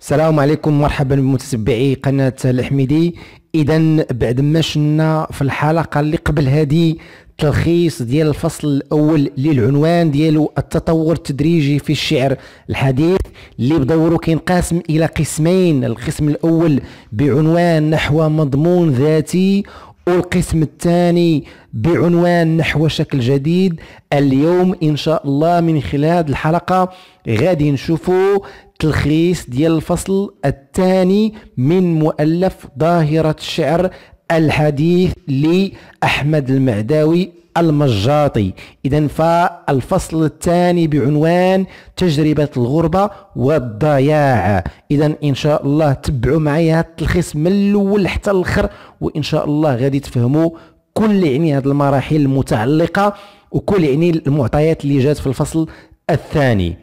السلام عليكم مرحبا بمتتبعي قناة الحميدي إذا بعد ما شفنا في الحلقة اللي قبل هذه تلخيص ديال الفصل الأول للعنوان ديالو التطور التدريجي في الشعر الحديث اللي بدوره كينقسم إلى قسمين القسم الأول بعنوان نحو مضمون ذاتي والقسم الثاني بعنوان نحو شكل جديد اليوم ان شاء الله من خلال الحلقه غادي نشوفوا تلخيص ديال الفصل الثاني من مؤلف ظاهرة الشعر الحديث لأحمد المعداوي المجاطي إذا فالفصل الثاني بعنوان تجربة الغربة والضياع إذا إن شاء الله تبعوا معي هذا التلخيص من الأول حتى الآخر وإن شاء الله غادي تفهموا كل يعني هذه المراحل المتعلقة وكل يعني المعطيات اللي جات في الفصل الثاني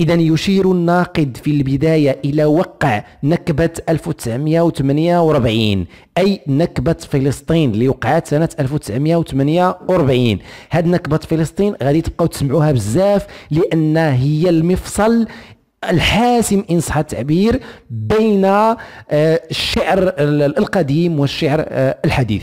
إذا يشير الناقد في البداية إلى وقع نكبة 1948 أي نكبة فلسطين اللي وقعت سنة 1948 هاد نكبة فلسطين غادي تبقاو تسمعوها بزاف لأن هي المفصل الحاسم ان صح التعبير بين آه، الشعر القديم والشعر آه، الحديث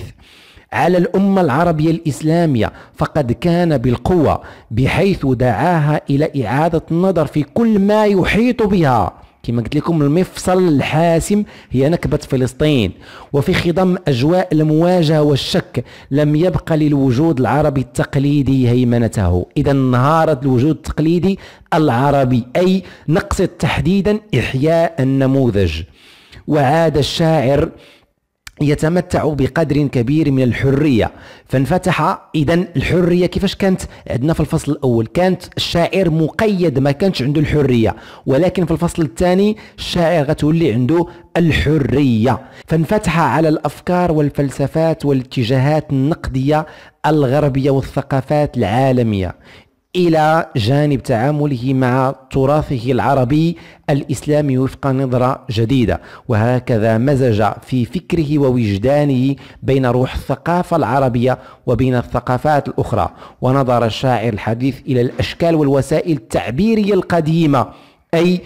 على الأمة العربية الإسلامية فقد كان بالقوة بحيث دعاها إلى إعادة النظر في كل ما يحيط بها كما قلت لكم المفصل الحاسم هي نكبة فلسطين وفي خضم أجواء المواجهة والشك لم يبقى للوجود العربي التقليدي هيمنته إذا انهارت الوجود التقليدي العربي أي نقصد تحديدا إحياء النموذج وعاد الشاعر يتمتع بقدر كبير من الحريه فانفتح اذا الحريه كيفاش كانت عندنا في الفصل الاول كانت الشاعر مقيد ما كانش عنده الحريه ولكن في الفصل الثاني الشاعر غتولي عنده الحريه فانفتح على الافكار والفلسفات والاتجاهات النقديه الغربيه والثقافات العالميه الى جانب تعامله مع تراثه العربي الاسلامي وفق نظره جديده وهكذا مزج في فكره ووجدانه بين روح الثقافه العربيه وبين الثقافات الاخرى ونظر الشاعر الحديث الى الاشكال والوسائل التعبيريه القديمه اي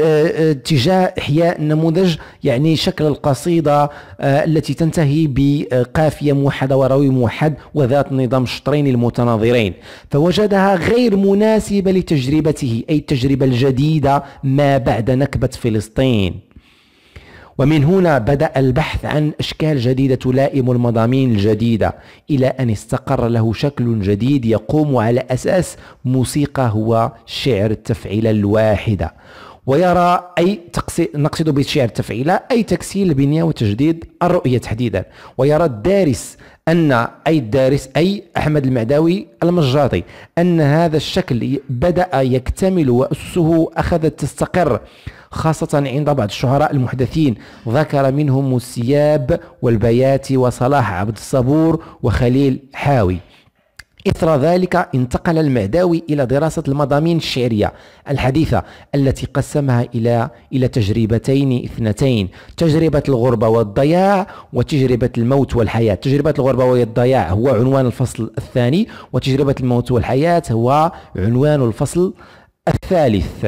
آه، آه، اتجاه احياء النموذج يعني شكل القصيده آه، التي تنتهي بقافيه موحده وروي موحد وذات نظام الشطرين المتناظرين فوجدها غير مناسبه لتجربته اي التجربه الجديده ما بعد نكبه فلسطين ومن هنا بدأ البحث عن أشكال جديدة تلائم المضامين الجديدة إلى أن استقر له شكل جديد يقوم على أساس موسيقى هو شعر التفعيلة الواحدة ويرى أي تقسي... نقصد بالشعر تفعيلة أي تكسير البنية وتجديد الرؤية تحديدا ويرى الدارس أن أي الدارس أي أحمد المعداوي المجاطي أن هذا الشكل بدأ يكتمل واسسه أخذت تستقر خاصة عند بعض الشعراء المحدثين ذكر منهم السياب والبياتي وصلاح عبد الصبور وخليل حاوي إثر ذلك انتقل المهداوي إلى دراسة المضامين الشعرية الحديثة التي قسمها إلى إلى تجربتين اثنتين تجربة الغربة والضياع وتجربة الموت والحياة تجربة الغربة والضياع هو عنوان الفصل الثاني وتجربة الموت والحياة هو عنوان الفصل الثالث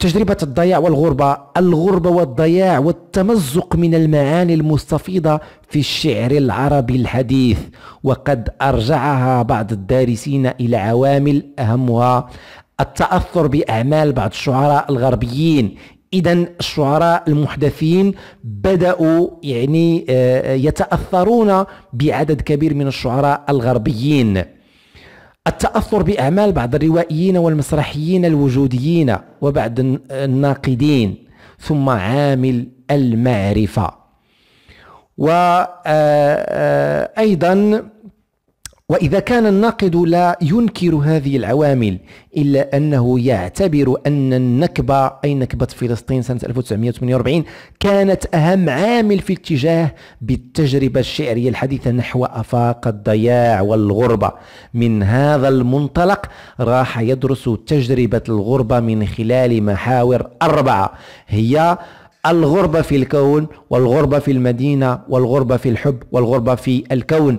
تجربة الضياع والغربة الغربة والضياع والتمزق من المعاني المستفيضة في الشعر العربي الحديث وقد أرجعها بعض الدارسين إلى عوامل أهمها التأثر بأعمال بعض الشعراء الغربيين اذا الشعراء المحدثين بداوا يعني آه، يتاثرون بعدد كبير من الشعراء الغربيين التأثر بأعمال بعض الروائيين والمسرحيين الوجوديين وبعض الناقدين ثم عامل المعرفة وأيضا آه، آه، وإذا كان الناقد لا ينكر هذه العوامل إلا أنه يعتبر أن النكبة أي نكبة فلسطين سنة 1948 كانت أهم عامل في اتجاه بالتجربة الشعرية الحديثة نحو أفاق الضياع والغربة من هذا المنطلق راح يدرس تجربة الغربة من خلال محاور أربعة هي الغربة في الكون والغربة في المدينة والغربة في الحب والغربة في الكون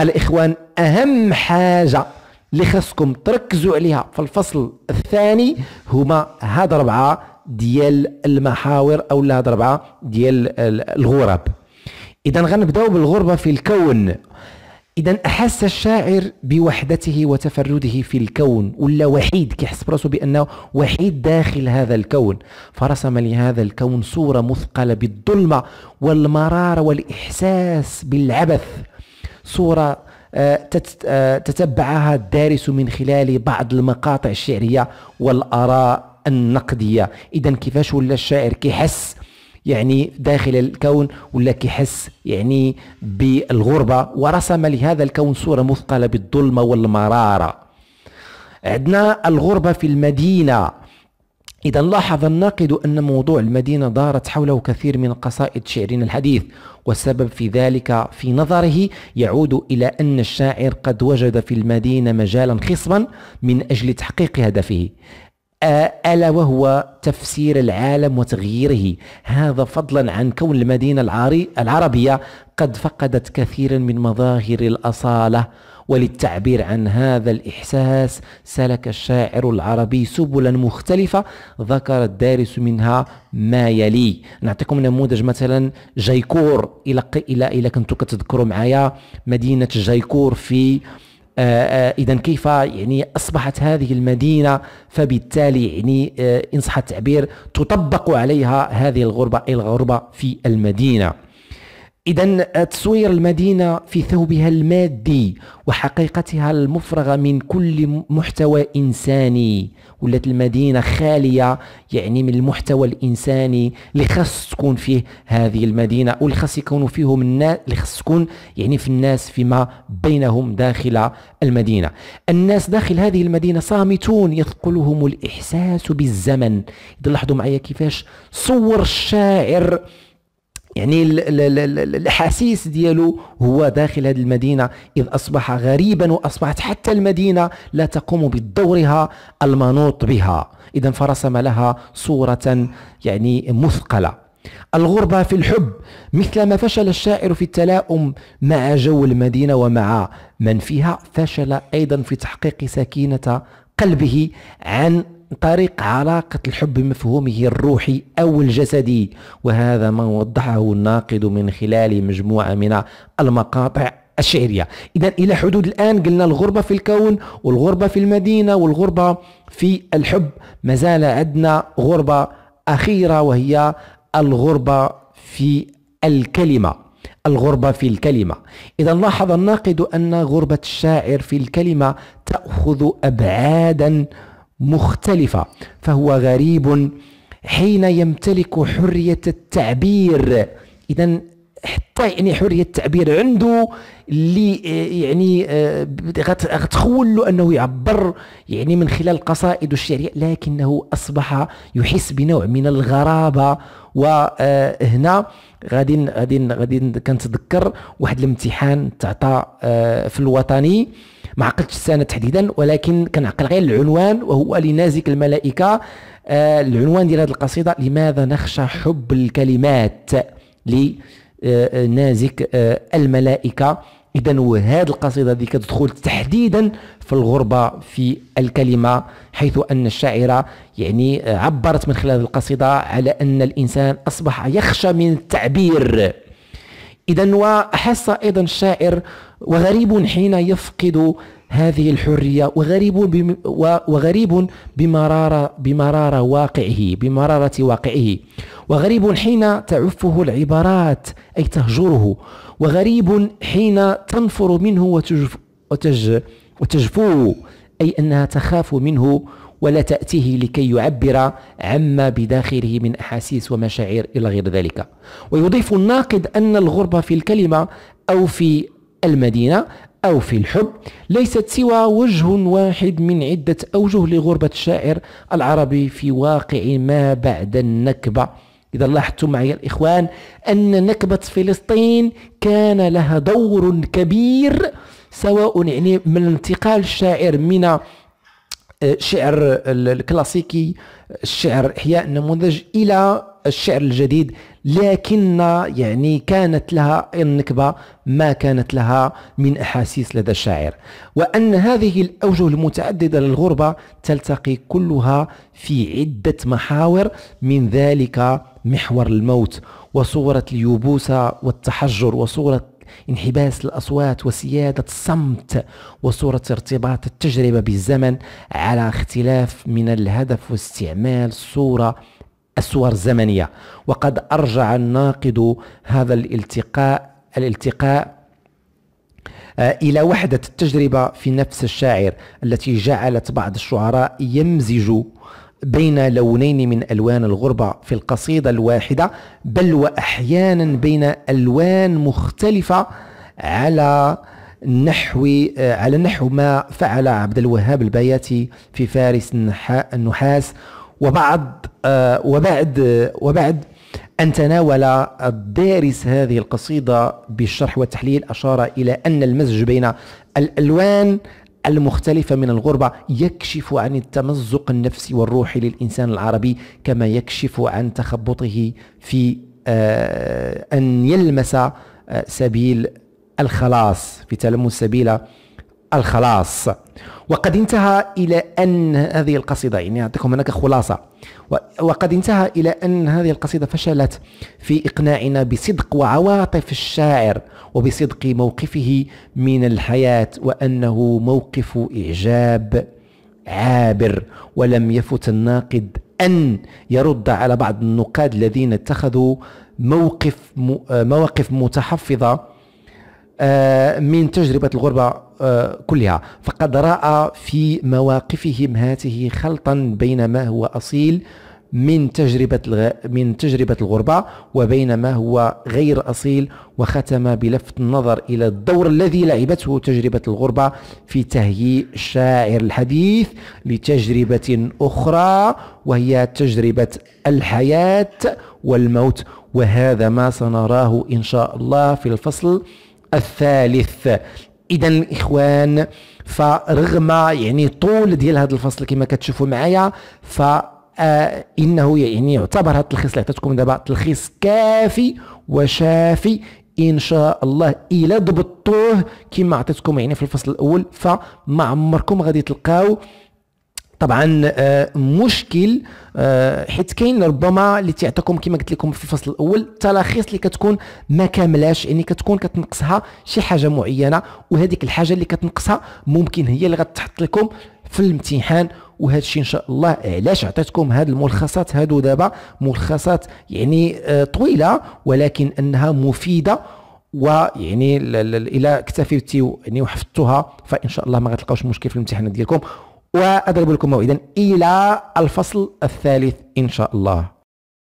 الإخوان أهم حاجة اللي خاصكم تركزوا عليها في الفصل الثاني هما هاد ربعة ديال المحاور أو هاد ربعة ديال الغرب إذا غنبداو بالغربة في الكون إذا أحس الشاعر بوحدته وتفرده في الكون ولا وحيد كيحس براسو بأنه وحيد داخل هذا الكون فرسم لهذا الكون صورة مثقلة بالظلمة والمرارة والإحساس بالعبث صورة آه، آه، تتبعها الدارس من خلال بعض المقاطع الشعرية والآراء النقدية إذا كيفاش ولا الشاعر كيحس يعني داخل الكون ولا كيحس يعني بالغربة ورسم لهذا الكون صورة مثقلة بالظلمة والمرارة عندنا الغربة في المدينة إذا لاحظ الناقد أن موضوع المدينة دارت حوله كثير من قصائد شعرنا الحديث والسبب في ذلك في نظره يعود إلى أن الشاعر قد وجد في المدينة مجالا خصبا من أجل تحقيق هدفه ألا وهو تفسير العالم وتغييره هذا فضلا عن كون المدينة العربية قد فقدت كثيرا من مظاهر الأصالة وللتعبير عن هذا الإحساس سلك الشاعر العربي سبلا مختلفة ذكر الدارس منها ما يلي نعطيكم نموذج مثلا جيكور إلى إلى إلى كنتو كتذكروا معايا مدينة جيكور في آه، آه، اذا كيف يعني اصبحت هذه المدينه فبالتالي يعني آه، ان صح التعبير تطبق عليها هذه الغربه الغربه في المدينه إذا تصوير المدينة في ثوبها المادي وحقيقتها المفرغة من كل محتوى إنساني ولات المدينة خالية يعني من المحتوى الإنساني اللي خاص تكون فيه هذه المدينة واللي خاص يكونوا فيهم الناس اللي خاص تكون يعني في الناس فيما بينهم داخل المدينة الناس داخل هذه المدينة صامتون يثقلهم الإحساس بالزمن إذا لاحظوا معايا كيفاش صور الشاعر يعني الاحاسيس ديالو هو داخل هذه المدينه اذ اصبح غريبا واصبحت حتى المدينه لا تقوم بدورها المنوط بها اذا فرسم لها صوره يعني مثقله الغربة في الحب مثلما فشل الشاعر في التلاؤم مع جو المدينة ومع من فيها فشل أيضا في تحقيق سكينة قلبه عن طريق علاقة الحب بمفهومه الروحي أو الجسدي وهذا ما وضحه الناقد من خلال مجموعة من المقاطع الشعرية إذا إلى حدود الآن قلنا الغربة في الكون والغربة في المدينة والغربة في الحب ما زال عندنا غربة أخيرة وهي الغربة في الكلمة الغربة في الكلمة إذا لاحظ الناقد أن غربة الشاعر في الكلمة تأخذ أبعادا مختلفة فهو غريب حين يمتلك حرية التعبير إذا حتى يعني حرية التعبير عنده اللي يعني آه، غتخول له أنه يعبر يعني من خلال القصائد الشعرية لكنه أصبح يحس بنوع من الغرابة وهنا آه، غادي غادي غادي كنتذكر واحد الامتحان تعطى آه، في الوطني ما عقلتش السنه تحديدا ولكن كنعقل غير العنوان وهو لنازك الملائكه آه العنوان ديال هذه القصيده لماذا نخشى حب الكلمات لنازك آه،, آه،, آه الملائكه اذا وهذه القصيده هذه كتدخل تحديدا في الغربه في الكلمه حيث ان الشاعره يعني آه، عبرت من خلال القصيده على ان الانسان اصبح يخشى من التعبير إذا وأحس أيضا الشاعر وغريب حين يفقد هذه الحرية وغريب بم وغريب بمرارة بمرارة واقعه بمرارة واقعه وغريب حين تعفه العبارات أي تهجره وغريب حين تنفر منه وتجف وتج وتجفوه أي أنها تخاف منه ولا تأتيه لكي يعبر عما بداخله من أحاسيس ومشاعر إلى غير ذلك ويضيف الناقد أن الغربة في الكلمة أو في المدينة أو في الحب ليست سوى وجه واحد من عدة أوجه لغربة الشاعر العربي في واقع ما بعد النكبة إذا لاحظتم معي الإخوان أن نكبة فلسطين كان لها دور كبير سواء يعني من انتقال الشاعر من الشعر الكلاسيكي الشعر إحياء النموذج إلى الشعر الجديد لكن يعني كانت لها النكبة ما كانت لها من أحاسيس لدى الشاعر وأن هذه الأوجه المتعددة للغربة تلتقي كلها في عدة محاور من ذلك محور الموت وصورة اليبوسة والتحجر وصورة انحباس الأصوات وسيادة الصمت وصورة ارتباط التجربة بالزمن على اختلاف من الهدف واستعمال صورة الصور زمنية وقد أرجع الناقد هذا الالتقاء الالتقاء آه، إلى وحدة التجربة في نفس الشاعر التي جعلت بعض الشعراء يمزج بين لونين من الوان الغربه في القصيده الواحده بل واحيانا بين الوان مختلفه على نحو آه، على نحو ما فعل عبد الوهاب البياتي في فارس النحاس وبعد آه، وبعد آه، وبعد أن تناول الدارس هذه القصيدة بالشرح والتحليل أشار إلى أن المزج بين الألوان المختلفة من الغربة يكشف عن التمزق النفسي والروحي للإنسان العربي كما يكشف عن تخبطه في آه، أن يلمس آه، سبيل الخلاص في تلمس سبيل الخلاص وقد انتهى إلى أن هذه القصيدة يعني أعطيكم هناك خلاصة وقد انتهى إلى أن هذه القصيدة فشلت في إقناعنا بصدق وعواطف الشاعر وبصدق موقفه من الحياة وأنه موقف إعجاب عابر ولم يفت الناقد أن يرد على بعض النقاد الذين اتخذوا موقف مواقف متحفظة آه، من تجربة الغربة كلها فقد راى في مواقفهم هاته خلطا بين ما هو اصيل من تجربة الغ... من تجربة الغربة وبين ما هو غير أصيل وختم بلفت النظر إلى الدور الذي لعبته تجربة الغربة في تهيئ الشاعر الحديث لتجربة أخرى وهي تجربة الحياة والموت وهذا ما سنراه إن شاء الله في الفصل الثالث اذا اخوان فرغم يعني طول ديال هذا الفصل كما كتشوفوا معايا ف آه انه يعني يعتبر هذا التلخيص اللي عطيتكم دابا تلخيص كافي وشافي ان شاء الله الا ضبطوه كما عطيتكم يعني في الفصل الاول فما عمركم غادي تلقاو طبعا آه، مشكل آه، حيت كاين ربما اللي تيعطيكم كما قلت لكم في الفصل الاول التراخيص اللي كتكون ما كاملاش يعني كتكون كتنقصها شي حاجه معينه وهذيك الحاجه اللي كتنقصها ممكن هي اللي غتحط لكم في الامتحان وهذا الشيء ان شاء الله علاش عطيتكم هذه الملخصات هادو دابا ملخصات يعني آه، طويله ولكن انها مفيده ويعني الى اكتفيتي يعني وحفظتوها فان شاء الله ما غتلقاوش مشكل في الامتحانات ديالكم وأضرب لكم موعدا إلى الفصل الثالث إن شاء الله